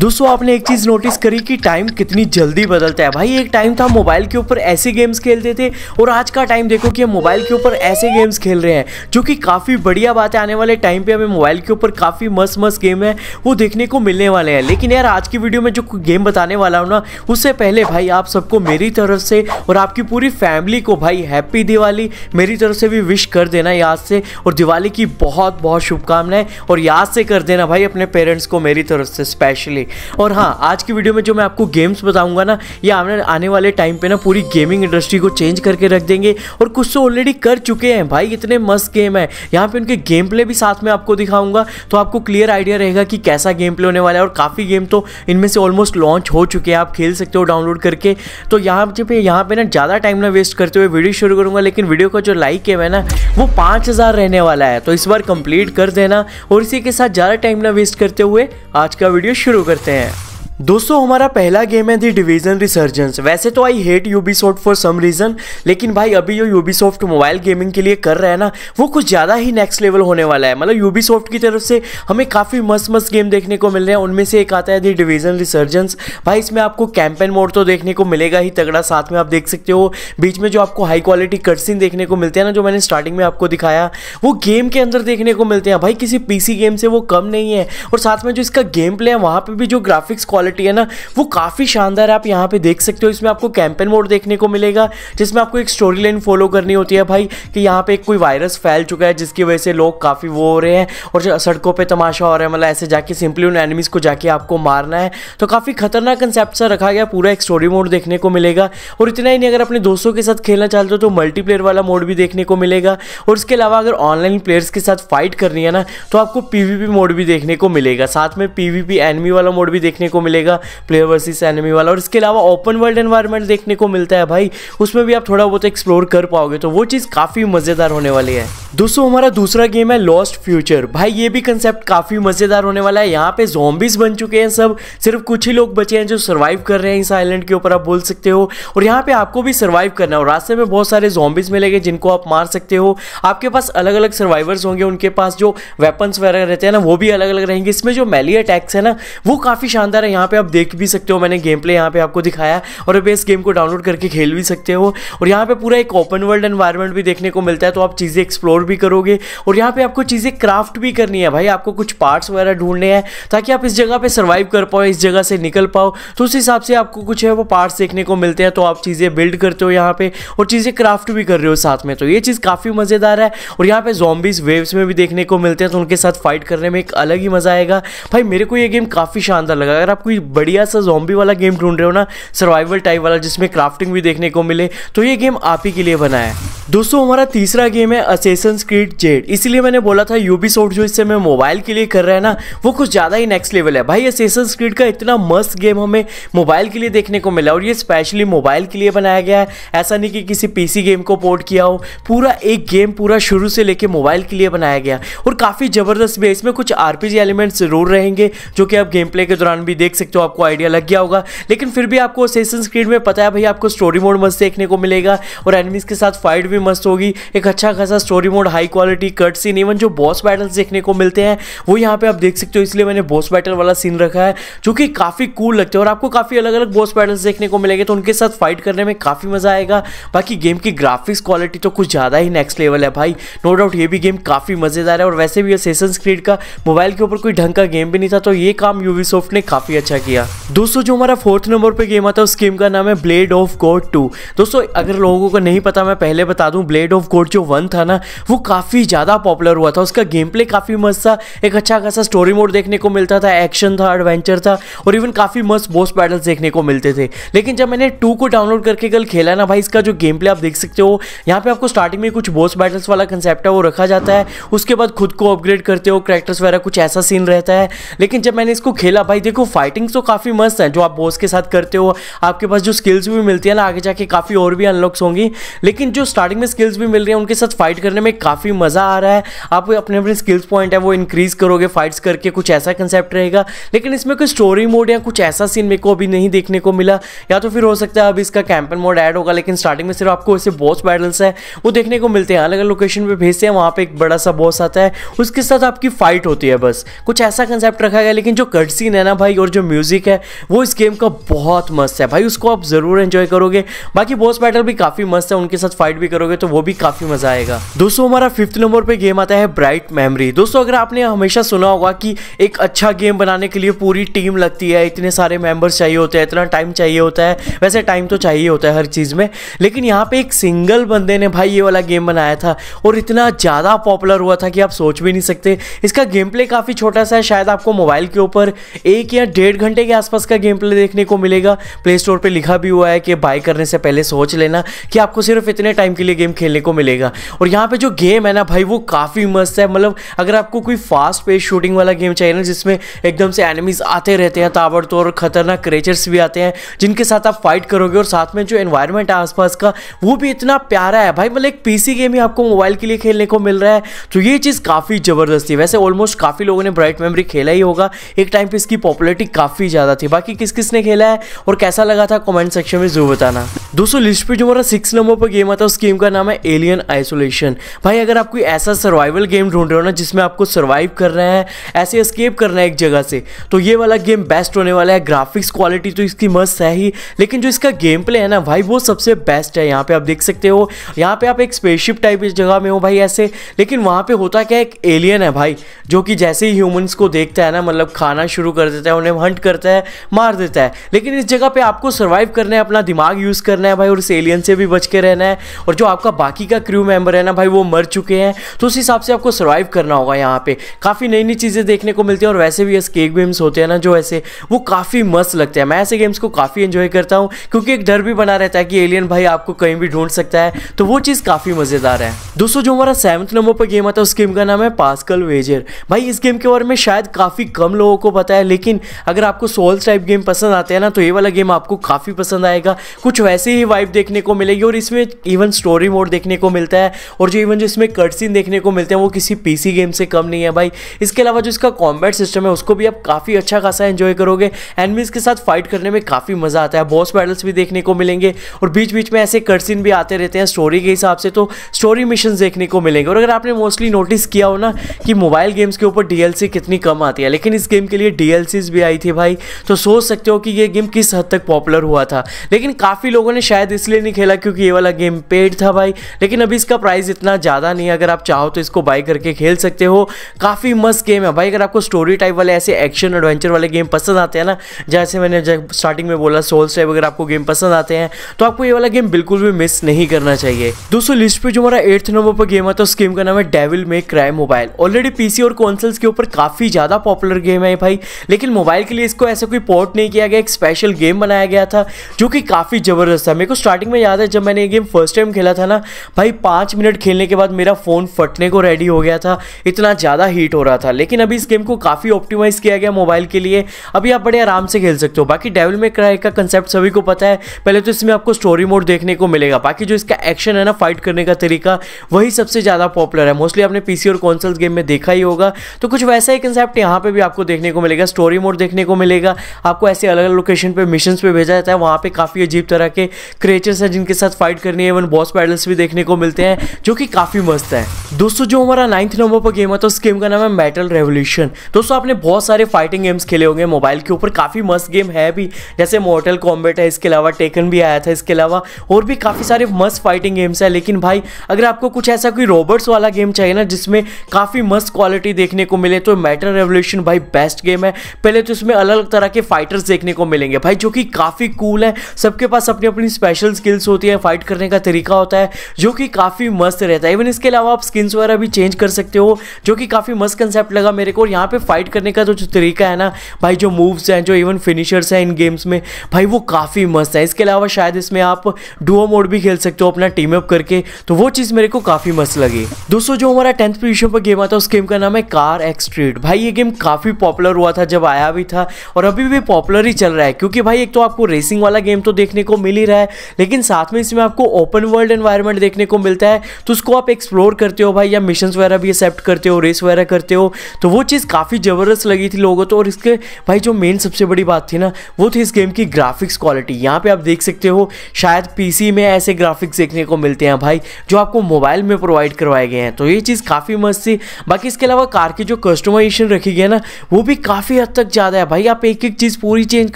दोस्तों आपने एक चीज नोटिस करी कि टाइम कितनी जल्दी बदलता है भाई एक टाइम था मोबाइल के ऊपर ऐसे गेम्स खेलते थे और आज का टाइम देखो कि हम मोबाइल के ऊपर ऐसे गेम्स खेल रहे हैं जो कि काफ़ी बढ़िया बात है आने वाले टाइम पे हमें मोबाइल के ऊपर काफ़ी मस्त मस्त गेम है वो देखने को मिलने वाले हैं लेकिन यार आज की वीडियो में जो गेम बताने वाला हूँ ना उससे पहले भाई आप सबको मेरी तरफ से और आपकी पूरी फैमिली को भाई हैप्पी दिवाली मेरी तरफ से भी विश कर देना याद से और दिवाली की बहुत बहुत शुभकामनाएं और याद से कर देना भाई अपने पेरेंट्स को मेरी तरफ से स्पेशली और हाँ आज की वीडियो में जो मैं आपको गेम्स बताऊंगा ना ये आने आने वाले टाइम पे ना पूरी गेमिंग इंडस्ट्री को चेंज करके रख देंगे और कुछ तो ऑलरेडी कर चुके हैं भाई इतने मस्त गेम है यहाँ पे उनके गेम प्ले भी साथ में आपको दिखाऊंगा तो आपको क्लियर आइडिया रहेगा कि कैसा गेम प्ले होने वाला है और काफ़ी गेम तो इनमें से ऑलमोस्ट लॉन्च हो चुके हैं आप खेल सकते हो डाउनलोड करके तो यहाँ पे यहाँ पे ना ज़्यादा टाइम ना वेस्ट करते हुए वीडियो शुरू करूँगा लेकिन वीडियो का जो लाइक है मैं ना वो पाँच रहने वाला है तो इस बार कंप्लीट कर देना और इसी के साथ ज़्यादा टाइम ना वेस्ट करते हुए आज का वीडियो शुरू कर करते हैं दोस्तों हमारा पहला गेम है दी डिवीजन रिसर्जेंस वैसे तो I hate you for some reason लेकिन भाई अभी जो सॉफ्ट मोबाइल गेमिंग के लिए कर रहा है ना वो कुछ ज़्यादा ही नेक्स्ट लेवल होने वाला है मतलब सॉफ्ट की तरफ से हमें काफ़ी मस्त मस्त गेम देखने को मिल रहे हैं उनमें से एक आता है दी डिवीजन रिसर्जेंस भाई इसमें आपको कैंपेन मोड तो देखने को मिलेगा ही तगड़ा साथ में आप देख सकते हो बीच में जो आपको हाई क्वालिटी कटसिन देखने को मिलते हैं ना जो मैंने स्टार्टिंग में आपको दिखाया वो गेम के अंदर देखने को मिलते हैं भाई किसी पीसी गेम से वो कम नहीं है और साथ में जो इसका गेम प्ले है वहाँ पर भी जो ग्राफिक्स क्वालिटी क्वालिटी है ना वो काफ़ी शानदार है आप यहाँ पे देख सकते हो इसमें आपको कैंपेन मोड देखने को मिलेगा जिसमें आपको एक स्टोरी लाइन फॉलो करनी होती है भाई कि यहाँ पे कोई वायरस फैल चुका है जिसकी वजह से लोग काफ़ी वो हो रहे हैं और सड़कों पर तमाशा हो रहा है मतलब ऐसे जाके सिंपली उन एनिमीज़ को जाके आपको मारना है तो काफ़ी खतरनाक कंसेप्ट सा रखा गया पूरा एक स्टोरी मोड देखने को मिलेगा और इतना ही नहीं अगर अपने दोस्तों के साथ खेलना चाहते हो तो मल्टीप्लेयर वाला मोड भी देखने को मिलेगा और इसके अलावा अगर ऑनलाइन प्लेयर्स के साथ फाइट करनी है ना तो आपको पीवीपी मोड भी देखने को मिलेगा साथ में पीवीपी एनमी वाला मोड भी देखने को मिलेगा मिलेगा प्लेयर वर्सेस एनिमी वाला और इसके अलावा ओपन वर्ल्ड एनवायरनमेंट देखने को मिलता है भाई उसमें भी आप थोड़ा बहुत एक्सप्लोर कर पाओगे तो वो चीज़ काफ़ी मज़ेदार होने वाली है दोस्तों हमारा दूसरा गेम है लॉस्ट फ्यूचर भाई ये भी कंसेप्ट काफ़ी मज़ेदार होने वाला है यहाँ पे जोम्बिस बन चुके हैं सब सिर्फ कुछ ही लोग बचे हैं जो सर्वाइव कर रहे हैं इस आइलैंड के ऊपर आप बोल सकते हो और यहाँ पे आपको भी सर्वाइव करना है और रास्ते में बहुत सारे जोम्बिस मिलेंगे जिनको आप मार सकते हो आपके पास अलग अलग सर्वाइवर्स होंगे उनके पास जो वेपन्स वगैरह रहते हैं ना वो भी अलग अलग रहेंगे इसमें जो मेली अटैक्स है ना वो काफ़ी शानदार है यहाँ यहाँ पे आप देख भी सकते हो मैंने गेम प्ले यहाँ पे आपको दिखाया और अभी इस गेम को डाउनलोड करके खेल भी सकते हो और यहाँ पे पूरा एक ओपन वर्ल्ड एनवायरमेंट भी देखने को मिलता है तो आप चीज़ें एक्सप्लोर भी करोगे और यहाँ पे आपको चीज़ें क्राफ्ट भी करनी है भाई आपको कुछ पार्ट्स वगैरह ढूंढने हैं ताकि आप इस जगह पर सर्वाइव कर पाओ इस जगह से निकल पाओ तो उस हिसाब से आपको कुछ है वो पार्ट्स देखने को मिलते हैं तो आप चीज़ें बिल्ड करते हो यहाँ पे और चीज़ें क्राफ्ट भी कर रहे हो साथ में तो ये चीज़ काफ़ी मज़ेदार है और यहाँ पे जॉम्बिस वेव्स में भी देखने को मिलते हैं तो उनके साथ फाइट करने में एक अलग ही मज़ा आएगा भाई मेरे को ये गेम काफ़ी शानदार लगा अगर आपको कोई बढ़िया सा जॉम्बी वाला गेम ढूंढ रहे हो ना सर्वाइवल टाइप वाला जिसमें क्राफ्टिंग भी देखने को मिले तो ये गेम आप ही के लिए बना है दोस्तों हमारा तीसरा गेम है असेसन क्रीड जेड इसीलिए मैंने बोला था यूबी जो इससे मैं मोबाइल के लिए कर रहा है ना वो कुछ ज़्यादा ही नेक्स्ट लेवल है भाई असेसन क्रीड का इतना मस्त गेम हमें मोबाइल के लिए देखने को मिला और ये स्पेशली मोबाइल के लिए बनाया गया है ऐसा नहीं कि किसी पीसी गेम को पोर्ट किया हो पूरा एक गेम पूरा शुरू से लेके मोबाइल के लिए बनाया गया और काफ़ी ज़बरदस्त भी है इसमें कुछ आर एलिमेंट्स ज़रूर रहेंगे जो कि आप गेम प्ले के दौरान भी देख सकते सकते हो आपको आइडिया लग गया होगा लेकिन फिर भी आपको सेशन स्क्रीन में पता है भाई आपको स्टोरी मोड मस्त देखने को मिलेगा और एनिमीज के साथ फाइट भी मस्त होगी एक अच्छा खासा story mode high quality cut scene even जो बॉस बैटल्स देखने को मिलते हैं वो यहाँ पे आप देख सकते हो इसलिए मैंने बॉस बैटल वाला सीन रखा है जो कि काफ़ी कूल लगता है और आपको काफ़ी अलग अलग बॉस बैटल्स देखने को मिलेंगे तो उनके साथ फाइट करने में काफ़ी मज़ा आएगा बाकी गेम की ग्राफिक्स क्वालिटी तो कुछ ज़्यादा ही नेक्स्ट लेवल है भाई नो डाउट ये भी गेम काफ़ी मज़ेदार है और वैसे भी ये सेशन स्क्रीड का मोबाइल के ऊपर कोई ढंग का गेम भी नहीं था तो ये काम यूवी ने काफ़ी अच्छा अच्छा किया दोस्तों जो हमारा फोर्थ नंबर पे गेम आता है उस गेम का नाम है ब्लेड ऑफ गोड टू दोस्तों अगर लोगों को नहीं पता मैं पहले बता दूं ब्लेड ऑफ गोड जो वन था ना वो काफ़ी ज़्यादा पॉपुलर हुआ था उसका गेम प्ले काफ़ी मस्त था एक अच्छा खासा स्टोरी मोड देखने को मिलता था एक्शन था एडवेंचर था और इवन काफ़ी मस्त बोस्ट बैटल्स देखने को मिलते थे लेकिन जब मैंने टू को डाउनलोड करके कल खेला ना भाई इसका जो गेम प्ले आप देख सकते हो यहाँ पे आपको स्टार्टिंग में कुछ बोस्ट बैटल्स वाला कंसेप्ट है वो रखा जाता है उसके बाद खुद को अपग्रेड करते हो करेक्टर्स वगैरह कुछ ऐसा सीन रहता है लेकिन जब मैंने इसको खेला भाई देखो फाइटिंग स्टार्टिंग्स तो काफ़ी मस्त हैं जो आप बॉस के साथ करते हो आपके पास जो स्किल्स भी मिलती है ना आगे जाके काफ़ी और भी अनलॉक्स होंगी लेकिन जो स्टार्टिंग में स्किल्स भी मिल रही है उनके साथ फाइट करने में काफ़ी मज़ा आ रहा है आप अपने अपने स्किल्स पॉइंट है वो इंक्रीज़ करोगे फाइट्स करके कुछ ऐसा कंसेप्ट रहेगा लेकिन इसमें कोई स्टोरी मोड या कुछ ऐसा सीन मेरे को अभी नहीं देखने को मिला या तो फिर हो सकता है अब इसका कैंपन मोड ऐड होगा लेकिन स्टार्टिंग में सिर्फ आपको ऐसे बॉस बैटल्स हैं वो देखने को मिलते हैं अलग अलग लोकेशन पर भेजते हैं वहाँ पर एक बड़ा सा बॉस आता है उसके साथ आपकी फाइट होती है बस कुछ ऐसा कंसेप्ट रखा गया लेकिन जो कट सीन है ना भाई और जो म्यूजिक है वो इस गेम का बहुत मस्त है भाई उसको आप जरूर एंजॉय करोगे बाकी बॉस बैटल भी काफी मस्त है उनके साथ फाइट भी करोगे तो वो भी काफी मजा आएगा दोस्तों हमारा फिफ्थ नंबर पे गेम आता है ब्राइट मेमरी दोस्तों अगर आपने हमेशा सुना होगा कि एक अच्छा गेम बनाने के लिए पूरी टीम लगती है इतने सारे मेंबर्स चाहिए होते हैं इतना टाइम चाहिए होता है वैसे टाइम तो चाहिए होता है हर चीज़ में लेकिन यहाँ पे एक सिंगल बंदे ने भाई ये वाला गेम बनाया था और इतना ज़्यादा पॉपुलर हुआ था कि आप सोच भी नहीं सकते इसका गेम प्ले काफ़ी छोटा सा है शायद आपको मोबाइल के ऊपर एक या डेढ़ डेढ़ घंटे के आसपास का गेम प्ले देखने को मिलेगा प्ले स्टोर पर लिखा भी हुआ है कि बाय करने से पहले सोच लेना कि आपको सिर्फ इतने टाइम के लिए गेम खेलने को मिलेगा और यहाँ पर जो गेम है ना भाई वो काफ़ी मस्त है मतलब अगर आपको कोई फास्ट पेस शूटिंग वाला गेम चाहिए ना जिसमें एकदम से एनिमीज आते रहते हैं ताबड़तोड़ और खतरनाक क्रेचर्स भी आते हैं जिनके साथ आप फाइट करोगे और साथ में जो एनवायरमेंट है आसपास का वो भी इतना प्यारा है भाई मतलब एक पीसी गेम ही आपको मोबाइल के लिए खेलने को मिल रहा है तो ये चीज़ काफ़ी ज़बरदस्ती वैसे ऑलमोस्ट काफ़ी लोगों ने ब्राइट मेमोरी खेला ही होगा एक टाइम पर इसकी पॉपुलरिटी काफ़ी काफ़ी ज़्यादा थी बाकी किस किस ने खेला है और कैसा लगा था कॉमेंट सेक्शन में ज़रूर बताना दोस्तों लिस्ट पे जो हमारा सिक्स नंबर पर गेम आता है उस गेम का नाम है एलियन आइसोलेशन भाई अगर आप कोई ऐसा सर्वाइवल गेम ढूंढ रहे हो ना जिसमें आपको सर्वाइव करना है ऐसे एस्केप करना है एक जगह से तो ये वाला गेम बेस्ट होने वाला है ग्राफिक्स क्वालिटी तो इसकी मस्त है ही लेकिन जो इसका गेम प्ले है ना भाई वो सबसे बेस्ट है यहाँ पर आप देख सकते हो यहाँ पे आप एक स्पेसशिप टाइप इस जगह में हो भाई ऐसे लेकिन वहाँ पर होता क्या एक एलियन है भाई जो कि जैसे ही ह्यूमन्स को देखता है ना मतलब खाना शुरू कर देता है उन्हें हंट करता है मार देता है लेकिन इस जगह पर आपको सर्वाइव करना है अपना दिमाग यूज़ कर करना है भाई और उस एलियन से भी बच के रहना है और जो आपका बाकी का क्रू मेंबर है ना भाई वो मर चुके हैं तो उस हिसाब से आपको सर्वाइव करना होगा यहाँ पे काफ़ी नई नई चीज़ें देखने को मिलती हैं और वैसे भी ऐसे केक गेम्स होते हैं ना जो ऐसे वो काफ़ी मस्त लगते हैं मैं ऐसे गेम्स को काफ़ी इन्जॉय करता हूँ क्योंकि एक डर भी बना रहता है कि एलियन भाई आपको कहीं भी ढूंढ सकता है तो वो चीज़ काफ़ी मज़ेदार है दोस्तों जो हमारा सेवन्थ नंबर पर गेम आता है उस गेम का नाम है पासकल वेजर भाई इस गेम के बारे में शायद काफ़ी कम लोगों को पता है लेकिन अगर आपको सोल्स टाइप गेम पसंद आते हैं ना तो ये वाला गेम आपको काफ़ी पसंद आएगा कुछ वैसे वैसी ही वाइफ देखने को मिलेगी और इसमें इवन स्टोरी मोड देखने को मिलता है और जो इवन जो इसमें कटसिन देखने को मिलते हैं वो किसी पीसी गेम से कम नहीं है भाई इसके अलावा जो इसका कॉम्बैट सिस्टम है उसको भी आप काफ़ी अच्छा खासा एंजॉय करोगे एनमीज के साथ फाइट करने में काफ़ी मज़ा आता है बॉस बैटल्स भी देखने को मिलेंगे और बीच बीच में ऐसे कटसिन भी आते रहते हैं स्टोरी के हिसाब से तो स्टोरी मिशन देखने को मिलेंगे और अगर आपने मोस्टली नोटिस किया हो ना कि मोबाइल गेम्स के ऊपर डीएलसी कितनी कम आती है लेकिन इस गेम के लिए डीएलसी भी आई थी भाई तो सोच सकते हो कि ये गेम किस हद तक पॉपुलर हुआ था लेकिन काफ़ी लोगों ने मैंने शायद इसलिए नहीं खेला क्योंकि ये वाला गेम पेड था भाई लेकिन अभी इसका प्राइस इतना ज़्यादा नहीं है अगर आप चाहो तो इसको बाई करके खेल सकते हो काफ़ी मस्त गेम है भाई अगर आपको स्टोरी टाइप वाले ऐसे एक्शन एडवेंचर वाले गेम पसंद आते हैं ना जैसे मैंने स्टार्टिंग में बोला सोल्स टाइप अगर आपको गेम पसंद आते हैं तो आपको ये वाला गेम बिल्कुल भी मिस नहीं करना चाहिए दोस्तों लिस्ट पर जो हमारा एट्थ नंबर पर गेम आता है उस गेम का नाम है Devil May Cry mobile already PC और कॉन्सल्स के ऊपर काफ़ी ज़्यादा पॉपुलर गेम है भाई लेकिन मोबाइल के लिए इसको ऐसा कोई पोर्ट नहीं किया गया एक स्पेशल गेम बनाया गया था जो कि काफ़ी ज़बरदस्त था अच्छा, मेरे को स्टार्टिंग में याद है जब मैंने ये गेम फर्स्ट टाइम खेला था ना भाई पाँच मिनट खेलने के बाद मेरा फ़ोन फटने को रेडी हो गया था इतना ज़्यादा हीट हो रहा था लेकिन अभी इस गेम को काफ़ी ऑप्टिमाइज़ किया गया मोबाइल के लिए अभी आप बड़े आराम से खेल सकते हो बाकी डेवल में क्राई का कंसेप्ट सभी को पता है पहले तो इसमें आपको स्टोरी मोड देखने को मिलेगा बाकी जो इसका एक्शन है ना फाइट करने का तरीका वही सबसे ज़्यादा पॉपुलर है मोस्टली आपने पी और कॉन्सल्स गेम में देखा ही होगा तो कुछ वैसा ही कंसेप्ट यहाँ पर भी आपको देखने को मिलेगा स्टोरी मोड देखने को मिलेगा आपको ऐसे अलग अलग लोकेशन पर मिशन पर भेजा जाता है वहाँ पर काफ़ी अजीब तरह के क्रेचर्स हैं जिनके साथ फाइट करनी है इवन बॉस पैडल्स भी देखने को मिलते हैं जो कि काफ़ी मस्त है दोस्तों जो हमारा नाइन्थ नंबर पर गेम है तो उस गेम का नाम है मेटल रेवोल्यूशन दोस्तों आपने बहुत सारे फाइटिंग गेम्स खेले होंगे मोबाइल के ऊपर काफ़ी मस्त गेम है भी जैसे मोटल कॉम्बेट है इसके अलावा टेकन भी आया था इसके अलावा और भी काफ़ी सारे मस्त फाइटिंग गेम्स हैं लेकिन भाई अगर आपको कुछ ऐसा कोई रोबोट्स वाला गेम चाहिए ना जिसमें काफ़ी मस्त क्वालिटी देखने को मिले तो मेटल रेवोल्यूशन भाई बेस्ट गेम है पहले तो इसमें अलग अलग तरह के फाइटर्स देखने को मिलेंगे भाई जो कि काफ़ी कूल है सबके पास अपनी अपनी अपनी स्पेशल स्किल्स होती है फाइट करने का तरीका होता है जो कि काफ़ी मस्त रहता है इवन इसके अलावा आप स्किन्स वगैरह भी चेंज कर सकते हो जो कि काफ़ी मस्त कंसेप्ट लगा मेरे को और यहाँ पे फाइट करने का जो तरीका है ना भाई जो मूव्स हैं जो इवन फिनिशर्स हैं इन गेम्स में भाई वो काफ़ी मस्त है इसके अलावा शायद इसमें आप डुओ मोड भी खेल सकते हो अपना टीम अप करके तो वो चीज़ मेरे को काफ़ी मस्त लगी दोस्तों जो हमारा टेंथ पोजिशन पर गेम आता है उस गेम का नाम है कार एक्सट्रीट भाई ये गेम काफ़ी पॉपुलर हुआ था जब आया भी था और अभी भी पॉपुलर ही चल रहा है क्योंकि भाई एक तो आपको रेसिंग वाला गेम तो देखने को मिल ही रहा है है लेकिन साथ में इसमें आपको ओपन वर्ल्ड एनवायरनमेंट देखने को मिलता है तो उसको आप एक्सप्लोर करते हो भाई या मिशन वगैरह भी एक्सेप्ट करते हो रेस वगैरह करते हो तो वो चीज़ काफ़ी ज़बरदस्त लगी थी लोगों को और इसके भाई जो मेन सबसे बड़ी बात थी ना वो थी इस गेम की ग्राफिक्स क्वालिटी यहाँ पर आप देख सकते हो शायद पी में ऐसे ग्राफिक्स देखने को मिलते हैं भाई जो आपको मोबाइल में प्रोवाइड करवाए गए हैं तो ये चीज़ काफ़ी मस्त थी बाकी इसके अलावा कार की जो कस्टमाइजेशन रखी गई है ना वो भी काफ़ी हद तक ज़्यादा है भाई आप एक एक चीज़ पूरी चेंज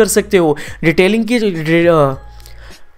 कर सकते हो डिटेलिंग की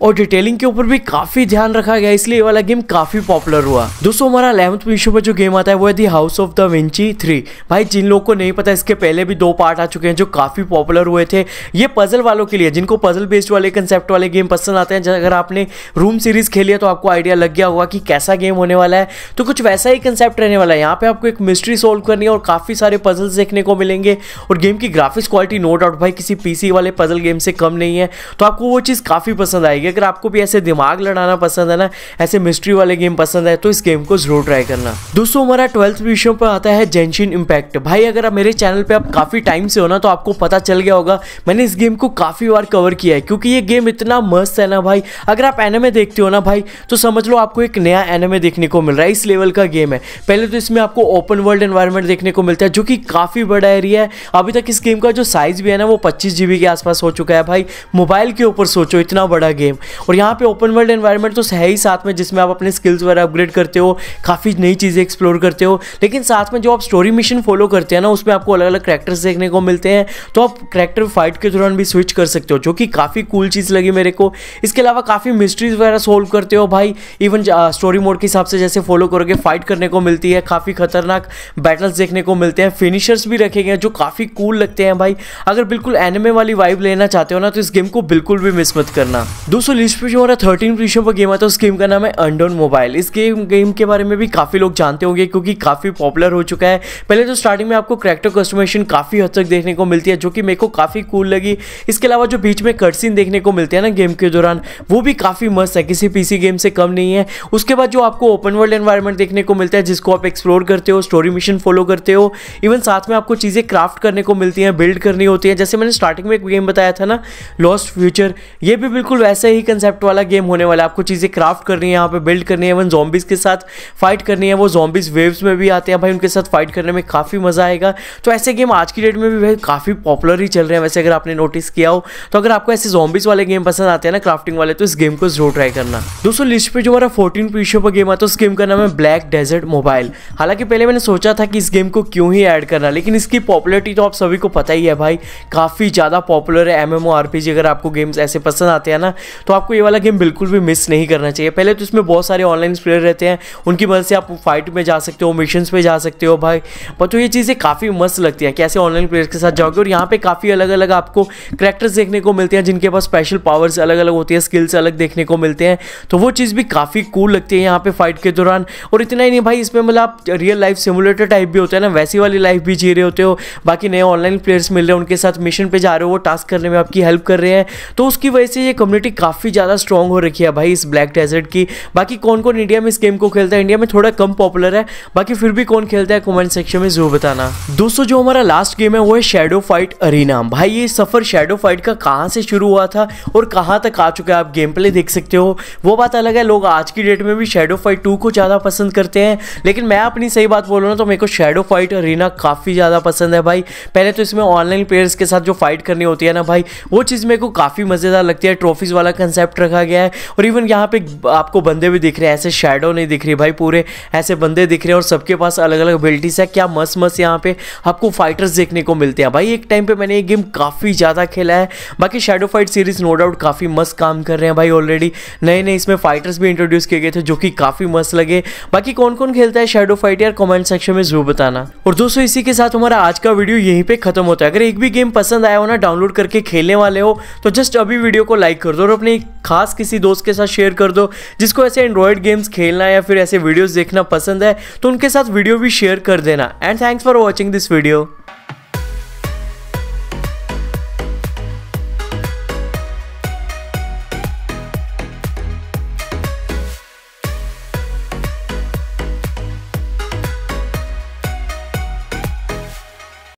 और डिटेलिंग के ऊपर भी काफी ध्यान रखा गया इसलिए ये वाला गेम काफी पॉपुलर हुआ दोस्तों हमारा अलेवंथ पोजिशन पर जो गेम आता है वो है House of da Vinci three भाई जिन लोग को नहीं पता इसके पहले भी दो पार्ट आ चुके हैं जो काफी पॉपुलर हुए थे ये पजल वालों के लिए जिनको पजल बेस्ड वाले कंसेप्ट वाले गेम पसंद आते हैं अगर आपने रूम सीरीज खेली है तो आपको आइडिया लग गया होगा कि कैसा गेम होने वाला है तो कुछ वैसा ही कंसेप्ट रहने वाला है यहाँ पे आपको एक मिस्ट्री सोल्व करनी है और काफी सारे पजल्स देखने को मिलेंगे और गेम की ग्राफिक्स क्वालिटी नो डाउट भाई किसी पीसी वाले पजल गेम से कम नहीं है तो आपको वो चीज़ काफी पसंद आएगी अगर आपको भी ऐसे दिमाग लड़ाना पसंद है ना ऐसे मिस्ट्री वाले गेम पसंद है तो इस गेम को जरूर ट्राई करना दोस्तों हमारा ट्वेल्थ विषय पर आता है जेंशिन इम्पैक्ट भाई अगर आप मेरे चैनल पर आप काफ़ी टाइम से हो ना तो आपको पता चल गया होगा मैंने इस गेम को काफ़ी बार कवर किया है क्योंकि ये गेम इतना मस्त है ना भाई अगर आप एनमे देखते हो ना भाई तो समझ लो आपको एक नया एनएमए देखने को मिल रहा है इस लेवल का गेम है पहले तो इसमें आपको ओपन वर्ल्ड एनवायरमेंट देखने को मिलता है जो कि काफ़ी बड़ा एरिया है अभी तक इस गेम का जो साइज़ भी है ना वो पच्चीस जीबी के आसपास हो चुका है भाई मोबाइल के ऊपर सोचो इतना बड़ा गेम और यहाँ पे ओपन वर्ल्ड एनवायरनमेंट तो है ही साथ में जिसमें आप अपने स्किल्स वगैरह अपग्रेड करते हो काफ़ी नई चीज़ें एक्सप्लोर करते हो लेकिन साथ में जो आप स्टोरी मिशन फॉलो करते हैं ना उसमें आपको अलग अलग करेक्टर्स देखने को मिलते हैं तो आप करेक्टर फाइट के दौरान भी स्विच कर सकते हो जो कि काफ़ी कूल चीज़ लगी मेरे को इसके अलावा काफ़ी मिस्ट्रीज वगैरह सोल्व करते हो भाई इवन स्टोरी मोड के हिसाब से जैसे फॉलो करोगे फाइट करने को मिलती है काफ़ी खतरनाक बैटल्स देखने को मिलते हैं फिनिशर्स भी रखे गए हैं जो काफ़ी कूल लगते हैं भाई अगर बिल्कुल एनिमे वाली वाइब लेना चाहते हो ना तो इस गेम को बिल्कुल भी मिस मत करना दूसरा दोस्तों लिस्ट पे जो हमारा थर्टीन प्रीशो पर गेम आता है उस गेम का नाम है अनडोन मोबाइल इस गेम गेम के बारे में भी काफ़ी लोग जानते होंगे क्योंकि काफ़ी पॉपुलर हो चुका है पहले तो स्टार्टिंग में आपको करेक्टर कस्टमेशन काफ़ी हद तक देखने को मिलती है जो कि मेरे को काफ़ी कूल लगी इसके अलावा जो बीच में कटसिन देखने को मिलते हैं ना गेम के दौरान वो भी काफ़ी मस्त है किसी पीसी गेम से कम नहीं है उसके बाद जो आपको ओपन वर्ल्ड एन्वायरमेंट देखने को मिलता है जिसको आप एक्सप्लोर करते हो स्टोरी मिशन फॉलो करते हो इवन साथ में आपको चीज़ें क्राफ्ट करने को मिलती हैं बिल्ड करनी होती है जैसे मैंने स्टार्टिंग में एक गेम बताया था ना लॉस्ट फ्यूचर ये भी बिल्कुल वैसा ही कंसेप्ट वाला गेम होने वाला है आपको चीज़ें क्राफ्ट करनी है यहाँ पे बिल्ड करनी है वन जॉम्बीज़ के साथ फाइट करनी है वो जॉम्बीज़ वेव्स में भी आते हैं भाई उनके साथ फाइट करने में काफ़ी मज़ा आएगा तो ऐसे गेम आज की डेट में भी भाई काफ़ी पॉपुलर ही चल रहे हैं वैसे अगर आपने नोटिस किया हो तो अगर आपको ऐसे जॉम्बीज़ वाले गेम पसंद आते हैं ना क्राफ्टिंग वाले तो इस गेम को जरूर ट्राई करना दोस्तों लिस्ट पर जो हमारा फोर्टीन पीशो पर गेम आता है उस गेम का नाम है ब्लैक डेजर्ट मोबाइल हालांकि पहले मैंने सोचा था कि इस गेम को क्यों ही ऐड करना लेकिन इसकी पॉपुलरिटी तो आप सभी को पता ही है भाई काफ़ी ज़्यादा पॉपुलर है एम एम अगर आपको गेम्स ऐसे पसंद आते हैं ना तो आपको ये वाला गेम बिल्कुल भी मिस नहीं करना चाहिए पहले तो इसमें बहुत सारे ऑनलाइन प्लेयर रहते हैं उनकी मदद से आप फाइट में जा सकते हो मिशन पर जा सकते हो भाई पर तो ये चीज़ें काफ़ी मस्त लगती हैं कैसे ऑनलाइन प्लेयर के साथ जाओगे और यहाँ पर काफ़ी अलग अलग आपको करेक्टर्स देखने को मिलते हैं जिनके पास स्पेशल पावर्स अलग अलग होती है स्किल्स अलग देखने को मिलते हैं तो वो चीज़ भी काफ़ी कूल लगती है यहाँ पर फाइट के दौरान और इतना ही नहीं भाई इसमें मतलब आप रियल लाइफ सिमुलेटर टाइप भी होता है ना वैसी वाली लाइफ भी जी रहे होते हो बाकी नए ऑनलाइन प्लेयर्स मिल रहे हैं उनके साथ मिशन पर जा रहे हो वो टास्क करने में आपकी हेल्प कर रहे हैं तो उसकी वजह से ये कम्युनिटी काफ़ी काफ़ी ज़्यादा स्ट्रॉन्ग हो रखी है भाई इस ब्लैक डेजर्ट की बाकी कौन कौन इंडिया में इस गेम को खेलता है इंडिया में थोड़ा कम पॉपुलर है बाकी फिर भी कौन खेलता है कमेंट सेक्शन में जरूर बताना दोस्तों जो हमारा लास्ट गेम है वो है शेडो फाइट अरीना भाई ये सफ़र शेडो फाइट का कहाँ से शुरू हुआ था और कहाँ तक आ चुका है आप गेम प्ले देख सकते हो वो बात अलग है लोग आज की डेट में भी शेडो फाइट टू को ज़्यादा पसंद करते हैं लेकिन मैं अपनी सही बात बोलूँ ना तो मेरे को शेडो फाइट अरीना काफ़ी ज़्यादा पसंद है भाई पहले तो इसमें ऑनलाइन प्लेयर्स के साथ जो फाइट करनी होती है ना भाई वो चीज़ मेरे को काफ़ी मज़ेदार लगती है ट्रॉफीज़ वाला कंसेप्ट रखा गया है और इवन यहाँ पे आपको बंदे भी दिख रहे हैं ऐसे शेडो नहीं दिख रही भाई पूरे ऐसे बंदे दिख रहे हैं और सबके पास अलग अलग अबिलिटीज है क्या मस्त मस्त यहाँ पे आपको फाइटर्स देखने को मिलते हैं भाई एक टाइम पे मैंने ये गेम काफ़ी ज़्यादा खेला है बाकी Shadow Fight series no doubt काफ़ी मस्त काम कर रहे हैं भाई ऑलरेडी नए नए इसमें फाइटर्स भी इंट्रोड्यूस किए गए थे जो कि काफ़ी मस्त लगे बाकी कौन कौन खेलता है शेडो फाइट यार कॉमेंट सेक्शन में जरूर बताना और दोस्तों इसी के साथ हमारा आज का वीडियो यहीं पर खत्म होता है अगर एक भी गेम पसंद आया हो ना डाउनलोड करके खेलने वाले हो तो जस्ट अभी वीडियो को लाइक कर दो और अपने अपने खास किसी दोस्त के साथ शेयर कर दो जिसको ऐसे एंड्रॉयड गेम्स खेलना या फिर ऐसे वीडियोस देखना पसंद है तो उनके साथ वीडियो भी शेयर कर देना and thanks for watching this video